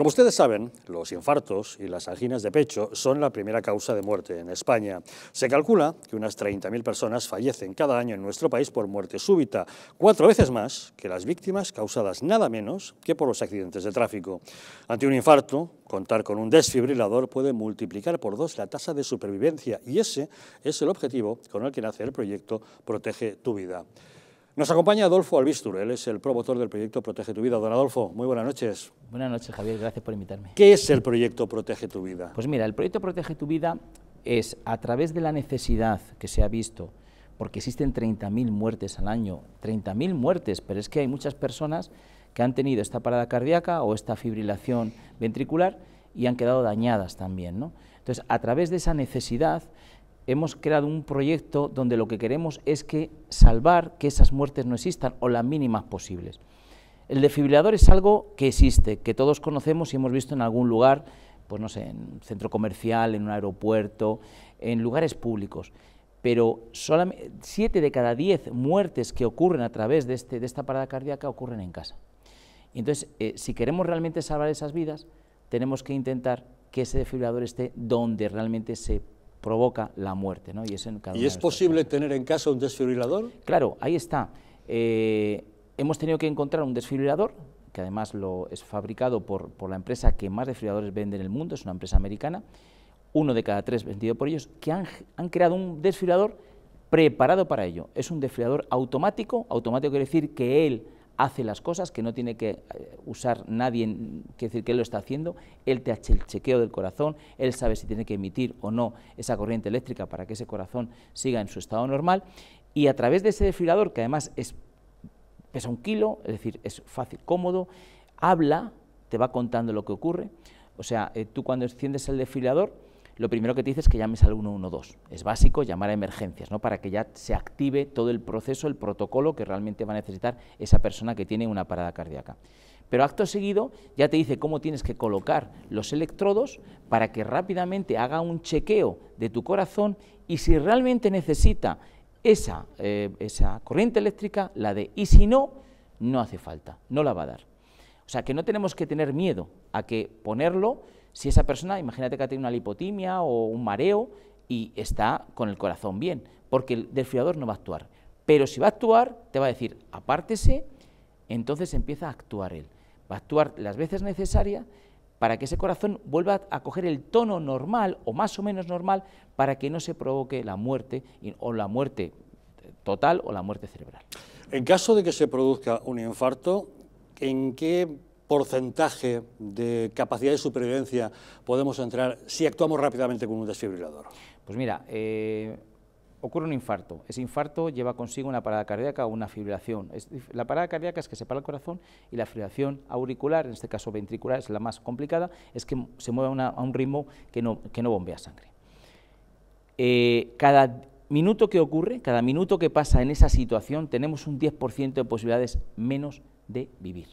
Como ustedes saben, los infartos y las anginas de pecho son la primera causa de muerte en España. Se calcula que unas 30.000 personas fallecen cada año en nuestro país por muerte súbita, cuatro veces más que las víctimas causadas nada menos que por los accidentes de tráfico. Ante un infarto, contar con un desfibrilador puede multiplicar por dos la tasa de supervivencia y ese es el objetivo con el que nace el proyecto Protege tu vida. Nos acompaña Adolfo Albistur, él es el promotor del proyecto Protege tu Vida. Don Adolfo, muy buenas noches. Buenas noches, Javier, gracias por invitarme. ¿Qué es el proyecto Protege tu Vida? Pues mira, el proyecto Protege tu Vida es a través de la necesidad que se ha visto, porque existen 30.000 muertes al año, 30.000 muertes, pero es que hay muchas personas que han tenido esta parada cardíaca o esta fibrilación ventricular y han quedado dañadas también. ¿no? Entonces, a través de esa necesidad hemos creado un proyecto donde lo que queremos es que salvar que esas muertes no existan o las mínimas posibles. El defibrilador es algo que existe, que todos conocemos y hemos visto en algún lugar, pues no sé, en un centro comercial, en un aeropuerto, en lugares públicos. Pero siete de cada diez muertes que ocurren a través de, este, de esta parada cardíaca ocurren en casa. Entonces, eh, si queremos realmente salvar esas vidas, tenemos que intentar que ese defibrilador esté donde realmente se provoca la muerte. ¿no? ¿Y, es posible tener en casa un desfibrilador? Claro, ahí está. Eh, hemos tenido que encontrar un desfibrilador, que además lo es fabricado por, la empresa que más desfibriladores vende en el mundo, es una empresa americana, uno de cada tres vendido por ellos, que han, han creado un desfibrilador preparado para ello. Es un desfibrilador automático, automático quiere decir que él hace las cosas, que no tiene que eh, usar nadie, que decir que él lo está haciendo, él te hace el chequeo del corazón, él sabe si tiene que emitir o no esa corriente eléctrica para que ese corazón siga en su estado normal, y a través de ese desfibrilador, que además es, pesa un kilo, es decir, es fácil, cómodo, habla, te va contando lo que ocurre, o sea, eh, tú cuando enciendes el desfibrilador, lo primero que te dice es que llames al 112. Es básico llamar a emergencias, ¿no? para que ya se active todo el proceso, el protocolo que realmente va a necesitar esa persona que tiene una parada cardíaca. Pero acto seguido ya te dice cómo tienes que colocar los electrodos para que rápidamente haga un chequeo de tu corazón y si realmente necesita esa, eh, esa corriente eléctrica, la de, y si no, no hace falta, no la va a dar. O sea que no tenemos que tener miedo a que ponerlo si esa persona, imagínate que ha tenido una lipotimia o un mareo y está con el corazón bien, porque el desfriador no va a actuar. Pero si va a actuar, te va a decir, apártese, entonces empieza a actuar él. Va a actuar las veces necesarias para que ese corazón vuelva a coger el tono normal o más o menos normal para que no se provoque la muerte o la muerte total o la muerte cerebral. En caso de que se produzca un infarto, ¿en qué porcentaje de capacidad de supervivencia podemos entrar si actuamos rápidamente con un desfibrilador? Pues mira, eh, ocurre un infarto. Ese infarto lleva consigo una parada cardíaca o una fibrilación. la parada cardíaca es que se para el corazón y la fibrilación auricular, en este caso ventricular, es la más complicada, es que se mueve a un ritmo que no, que no bombea sangre. Eh, cada minuto que ocurre, cada minuto que pasa en esa situación, tenemos un 10% de posibilidades menos de vivir.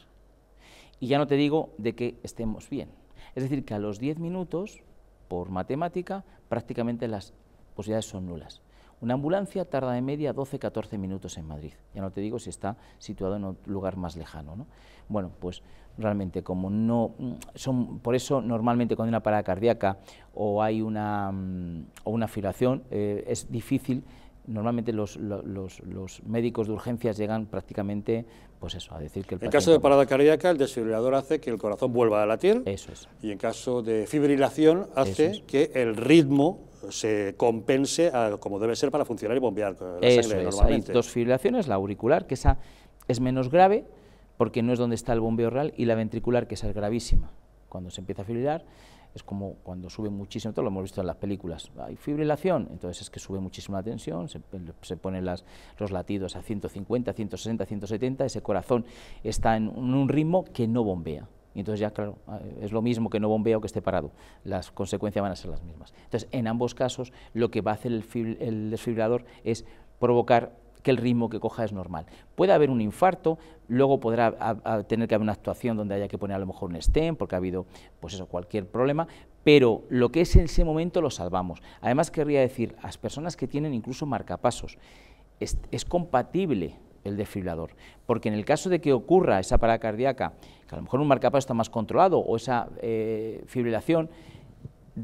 Y ya no te digo de que estemos bien. Es decir, que a los 10 minutos, por matemática, prácticamente las posibilidades son nulas. Una ambulancia tarda de media 12-14 minutos en Madrid. Ya no te digo si está situado en un lugar más lejano. Bueno, pues realmente como no mm, son por eso normalmente cuando hay una parada cardíaca o hay una mm, o una filación eh, es difícil normalmente los, médicos de urgencias llegan prácticamente, pues eso, a decir que el En caso de parada cardíaca, el desfibrilador hace que el corazón vuelva a latir. Eso es. Y en caso de fibrilación, hace que el ritmo se compense como debe ser para funcionar y bombear eh, la sangre Hay dos fibrilaciones, la auricular, que esa es menos grave, porque no es donde está el bombeo real, y la ventricular, que esa es gravísima. Cuando se empieza a fibrilar, es como cuando sube muchísimo, todo lo hemos visto en las películas, hay fibrilación, entonces es que sube muchísimo la tensión, se, ponen los latidos a 150, 160, 170, ese corazón está en un ritmo que no bombea. Y entonces ya, claro, eh, es lo mismo que no bombea o que esté parado. Las consecuencias van a ser las mismas. Entonces, en ambos casos, lo que va a hacer el desfibrilador es provocar que el ritmo que coja es normal. Puede haber un infarto, luego podrá tener que haber una actuación donde haya que poner a lo mejor un stem porque ha habido pues eso, cualquier problema, pero lo que es en ese momento lo salvamos. Además querría decir, a las personas que tienen incluso marcapasos, es, compatible el desfibrilador, porque en el caso de que ocurra esa parada cardíaca, que a lo mejor un marcapaso está más controlado o esa eh, fibrilación,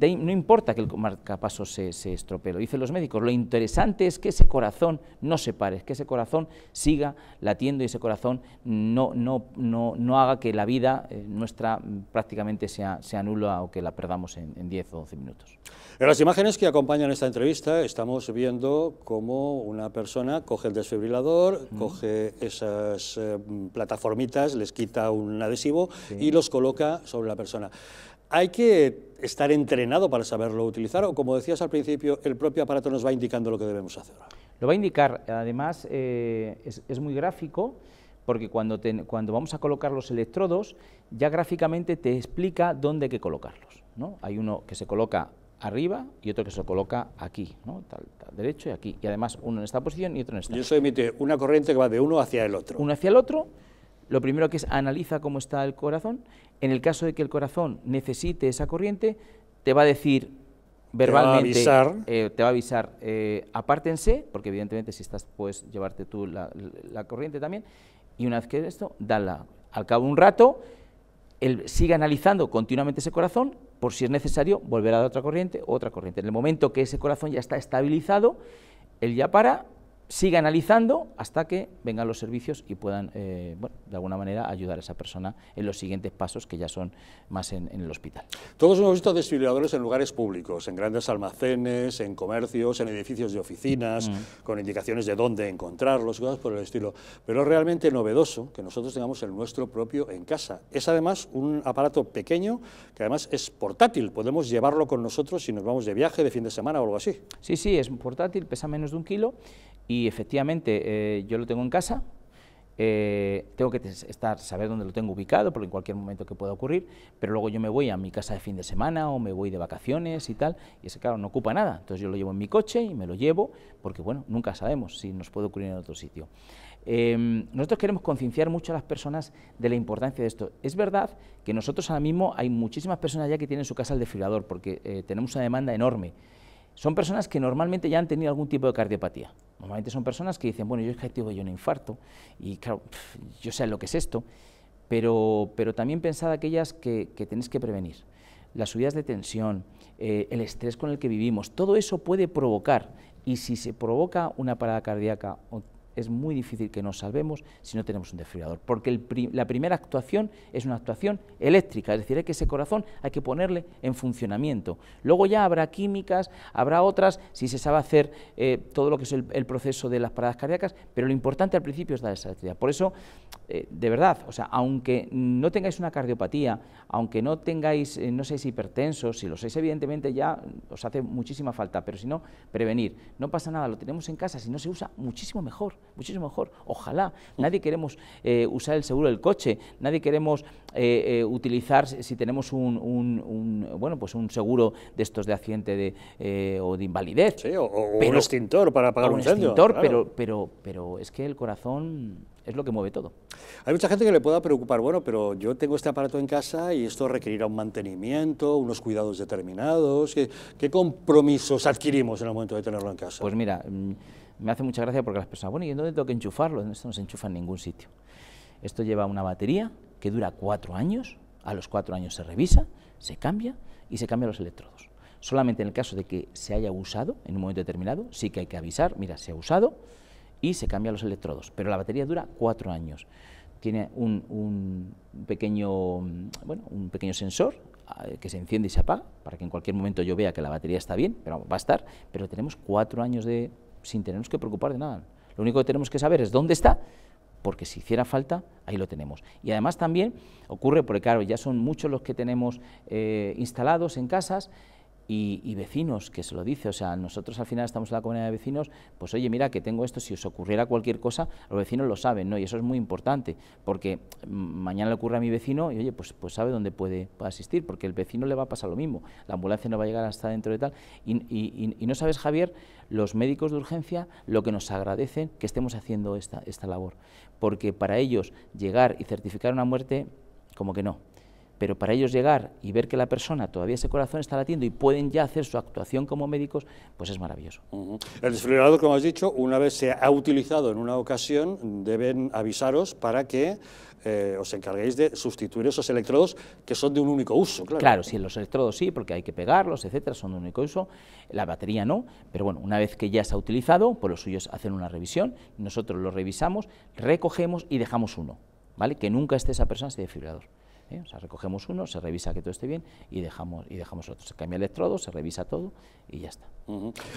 no importa que el marcapaso se, se estropee, lo dicen los médicos, lo interesante es que ese corazón no se pare, que ese corazón siga latiendo y ese corazón no, no, no, haga que la vida eh, nuestra prácticamente se anula o que la perdamos en, 10 o 12 minutos. En las imágenes que acompañan esta entrevista estamos viendo cómo una persona coge el desfibrilador, coge esas eh, plataformitas, les quita un adhesivo y los coloca sobre la persona hay que estar entrenado para saberlo utilizar o, como decías al principio, el propio aparato nos va indicando lo que debemos hacer. Lo va a indicar, además eh, es, muy gráfico porque cuando, cuando vamos a colocar los electrodos ya gráficamente te explica dónde hay que colocarlos. ¿no? Hay uno que se coloca arriba y otro que se coloca aquí, derecho y aquí. Y además uno en esta posición y otro en esta. Y eso emite una corriente que va de uno hacia el otro. Uno hacia el otro lo primero que es analiza cómo está el corazón. En el caso de que el corazón necesite esa corriente, te va a decir verbalmente, te va a avisar, eh, a eh, apártense, porque evidentemente si estás puedes llevarte tú la, corriente también. Y una vez que esto, dala. Al cabo de un rato, él sigue analizando continuamente ese corazón, por si es necesario, volver a dar otra corriente, otra corriente. En el momento que ese corazón ya está estabilizado, él ya para, siga analizando hasta que vengan los servicios y puedan, eh, de alguna manera, ayudar a esa persona en los siguientes pasos que ya son más en, el hospital. Todos hemos visto desfibriladores en lugares públicos, en grandes almacenes, en comercios, en edificios de oficinas, mm. con indicaciones de dónde encontrarlos, cosas por el estilo. Pero es realmente novedoso que nosotros tengamos el nuestro propio en casa. Es además un aparato pequeño que además es portátil, podemos llevarlo con nosotros si nos vamos de viaje, de fin de semana o algo así. Sí, sí, es portátil, pesa menos de un kilo y efectivamente, eh, yo lo tengo en casa, eh, tengo que estar, saber dónde lo tengo ubicado, porque en cualquier momento que pueda ocurrir, pero luego yo me voy a mi casa de fin de semana o me voy de vacaciones y tal, y ese claro no ocupa nada, entonces yo lo llevo en mi coche y me lo llevo, porque bueno, nunca sabemos si nos puede ocurrir en otro sitio. Em, nosotros queremos concienciar mucho a las personas de la importancia de esto. Es verdad que nosotros ahora mismo hay muchísimas personas ya que tienen su casa al desfibrilador, porque eh, tenemos una demanda enorme. Son personas que normalmente ya han tenido algún tipo de cardiopatía Normalmente son personas que dicen, bueno, yo es que yo un infarto y claro, yo sé lo que es esto, pero, pero también pensad aquellas que, que tenéis que prevenir. Las subidas de tensión, eh, el estrés con el que vivimos, todo eso puede provocar, y si se provoca una parada cardíaca o es muy difícil que nos salvemos si no tenemos un desfibrilador, porque la primera actuación es una actuación eléctrica, es decir, es que ese corazón hay que ponerle en funcionamiento. Luego ya habrá químicas, habrá otras, si se sabe hacer eh, todo lo que es el, proceso de las paradas cardíacas, pero lo importante al principio es dar esa electricidad. Por eso, eh, de verdad, o sea, aunque no tengáis una cardiopatía, aunque no tengáis, eh, no seáis hipertensos, si lo sois evidentemente ya os hace muchísima falta, pero si no, prevenir. No pasa nada, lo tenemos en casa, si no se usa muchísimo mejor muchísimo mejor. Ojalá. Nadie queremos eh, usar el seguro del coche, nadie queremos eh, eh, utilizar si tenemos un, bueno pues un seguro de estos de accidente o de invalidez. Sí, o, un extintor para pagar un incendio. Extintor, pero, pero, pero es que el corazón es lo que mueve todo. Hay mucha gente que le pueda preocupar, bueno, pero yo tengo este aparato en casa y esto requerirá un mantenimiento, unos cuidados determinados. qué compromisos adquirimos en el momento de tenerlo en casa? Pues mira me hace mucha gracia porque las personas, bueno, ¿y en dónde tengo que enchufarlo? Esto no se enchufa en ningún sitio. Esto lleva una batería que dura cuatro años, a los cuatro años se revisa, se cambia y se cambian los electrodos. Solamente en el caso de que se haya usado en un momento determinado, sí que hay que avisar, mira, se ha usado y se cambian los electrodos, pero la batería dura cuatro años. Tiene un, un pequeño, bueno, un pequeño sensor eh, que se enciende y se apaga, para que en cualquier momento yo vea que la batería está bien, pero va a estar, pero tenemos cuatro años de sin tenernos que preocupar de nada. Lo único que tenemos que saber es dónde está, porque si hiciera falta, ahí lo tenemos. Y además también ocurre, porque claro, ya son muchos los que tenemos eh, instalados en casas, y, vecinos que se lo dice, o sea, nosotros al final estamos en la comunidad de vecinos, pues oye, mira que tengo esto, si os ocurriera cualquier cosa, los vecinos lo saben, ¿no? Y eso es muy importante, porque mm, mañana le ocurre a mi vecino y oye, pues, pues sabe dónde puede, asistir, porque el vecino le va a pasar lo mismo, la ambulancia no va a llegar hasta dentro de tal, y, y no sabes, Javier, los médicos de urgencia lo que nos agradecen que estemos haciendo esta, esta labor, porque para ellos llegar y certificar una muerte, como que no, pero para ellos llegar y ver que la persona todavía ese corazón está latiendo y pueden ya hacer su actuación como médicos, pues es maravilloso. El desfibrilador, como has dicho, una vez se ha utilizado en una ocasión, deben avisaros para que eh, os encarguéis de sustituir esos electrodos que son de un único uso. Claro, claro sí, los electrodos sí, porque hay que pegarlos, etcétera, son de un único uso, la batería no, pero bueno, una vez que ya se ha utilizado, pues los suyos hacen una revisión, nosotros lo revisamos, recogemos y dejamos uno, ¿vale? Que nunca esté esa persona sin desfibrilador. ¿eh? recogemos uno, se revisa que todo esté bien y dejamos, y dejamos otro. Se cambia el electrodo, se revisa todo y ya está.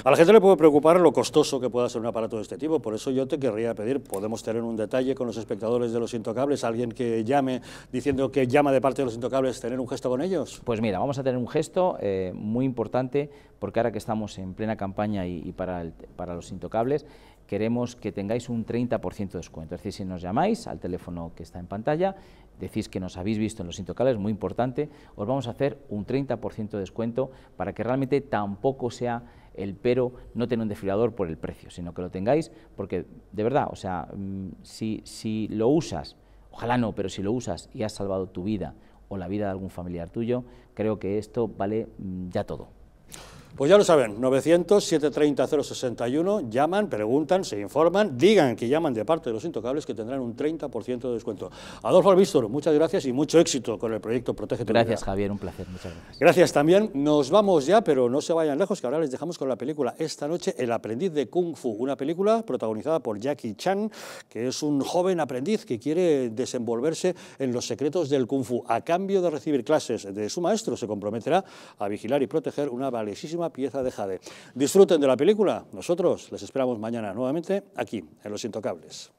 A la gente le puede preocupar lo costoso que pueda ser un aparato de este tipo, por eso yo te querría pedir, podemos tener un detalle con los espectadores de Los Intocables, alguien que llame diciendo que llama de parte de Los Intocables, tener un gesto con ellos. Pues mira, vamos a tener un gesto eh, muy importante porque ahora que estamos en plena campaña y, para, para Los Intocables, queremos que tengáis un 30% de descuento. Es decir, si nos llamáis al teléfono que está en pantalla, decís que nos habéis visto en Los Intocables, muy importante, os vamos a hacer un 30% de descuento para que realmente tampoco sea el pero no tener un desfilador por el precio, sino que lo tengáis porque, de verdad, o sea, mm, si, si lo usas, ojalá no, pero si lo usas y has salvado tu vida o la vida de algún familiar tuyo, creo que esto vale mm, ya todo. Pues ya lo saben, 900-730-061, llaman, preguntan, se informan, digan que llaman de parte de los intocables que tendrán un 30% de descuento. Adolfo Alvistor, muchas gracias y mucho éxito con el proyecto Protege tu Gracias Javier, un placer, muchas gracias. Gracias también, nos vamos ya, pero no se vayan lejos, que ahora les dejamos con la película esta noche, El aprendiz de Kung Fu, una película protagonizada por Jackie Chan, que es un joven aprendiz que quiere desenvolverse en los secretos del Kung Fu. A cambio de recibir clases de su maestro, se comprometerá a vigilar y proteger una valiosísima pieza de jade. Disfruten de la película. Nosotros les esperamos mañana nuevamente aquí, en Los Intocables.